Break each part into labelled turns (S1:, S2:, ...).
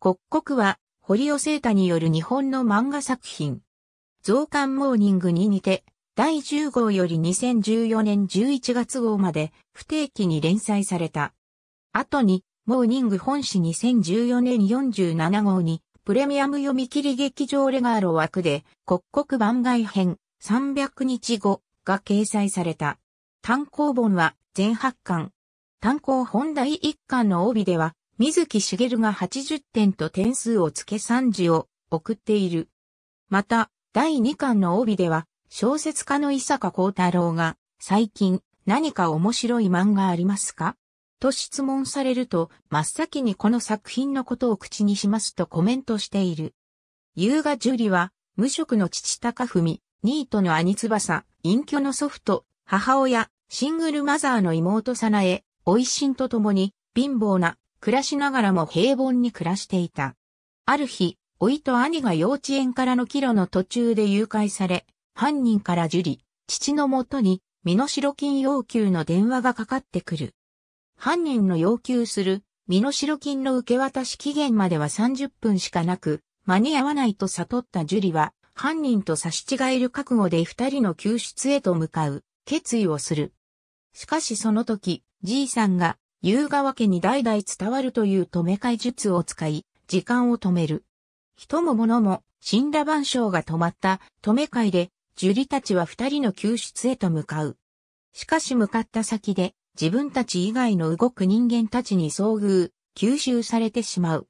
S1: 国国は、堀尾聖太による日本の漫画作品。増刊モーニングに似て、第10号より2014年11月号まで不定期に連載された。後に、モーニング本誌2014年47号に、プレミアム読み切り劇場レガーロ枠で、国国番外編300日後が掲載された。単行本は全8巻。単行本第1巻の帯では、水木しげるが80点と点数をつけ賛辞を送っている。また、第2巻の帯では、小説家の伊坂幸太郎が、最近何か面白い漫画ありますかと質問されると、真っ先にこの作品のことを口にしますとコメントしている。優雅樹里は、無職の父高文、ニートの兄翼、隠居の祖父と、母親、シングルマザーの妹さなえ、おいしんと共に、貧乏な暮らしながらも平凡に暮らしていた。ある日、老いと兄が幼稚園からの帰路の途中で誘拐され、犯人から受理、父のもとに、身代金要求の電話がかかってくる。犯人の要求する、身代金の受け渡し期限までは30分しかなく、間に合わないと悟った樹里は、犯人と差し違える覚悟で二人の救出へと向かう、決意をする。しかしその時、じいさんが夕川家に代々伝わるという止め替え術を使い、時間を止める。人も物も死んだ万象が止まった止め替えで、樹里たちは二人の救出へと向かう。しかし向かった先で、自分たち以外の動く人間たちに遭遇、吸収されてしまう。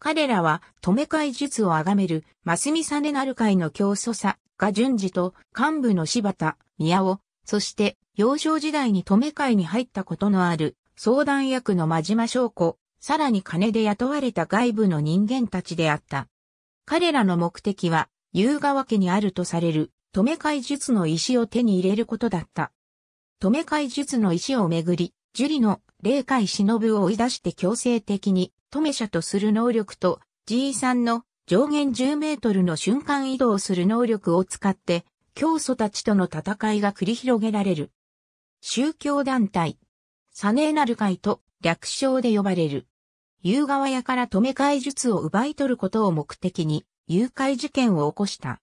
S1: 彼らは、止め替え術をあがめる、マスミサネナル会の教祖さ、が順次と、幹部の柴田、宮尾、そして、幼少時代に止め会に入ったことのある、相談役の真島翔子、さらに金で雇われた外部の人間たちであった。彼らの目的は、夕川家にあるとされる、止め会術の石を手に入れることだった。止め会術の石をめぐり、樹里の霊界忍を追い出して強制的に、止め者とする能力と、G3 の上限10メートルの瞬間移動する能力を使って、教祖たちとの戦いが繰り広げられる。宗教団体、サネーナル会と略称で呼ばれる。夕川屋から止め会術を奪い取ることを目的に、誘拐事件を起こした。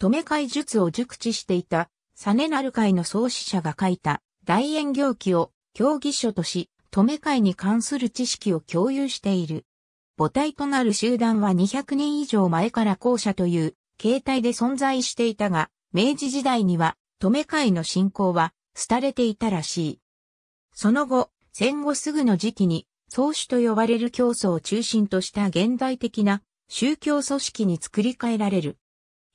S1: 止め会術を熟知していた、サネナル会の創始者が書いた、大演行記を、競技書とし、止め会に関する知識を共有している。母体となる集団は200年以上前から校舎という、形態で存在していたが、明治時代には、止め会の信仰は、廃れていたらしい。その後、戦後すぐの時期に、宗主と呼ばれる教祖を中心とした現代的な宗教組織に作り変えられる。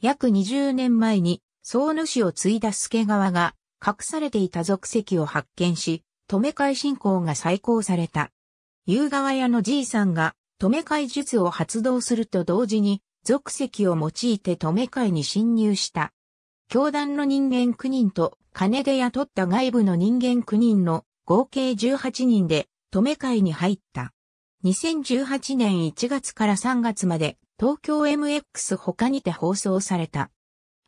S1: 約20年前に、宗主を継いだ助川が、隠されていた属籍を発見し、止め会信仰が再興された。夕川屋のじいさんが、止め会術を発動すると同時に、属籍を用いて止め会に侵入した。教団の人間9人と金で雇った外部の人間9人の合計18人で、止め会に入った。2018年1月から3月まで、東京 MX 他にて放送された。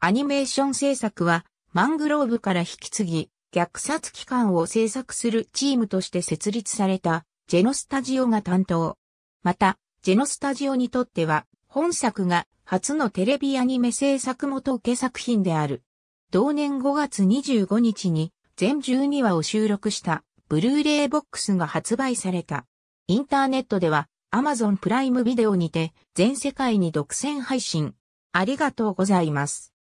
S1: アニメーション制作は、マングローブから引き継ぎ、虐殺機関を制作するチームとして設立された、ジェノスタジオが担当。また、ジェノスタジオにとっては、本作が初のテレビアニメ制作元受け作品である。同年5月25日に、全12話を収録したブルーレイボックスが発売された。インターネットでは Amazon プライムビデオにて全世界に独占配信。ありがとうございます。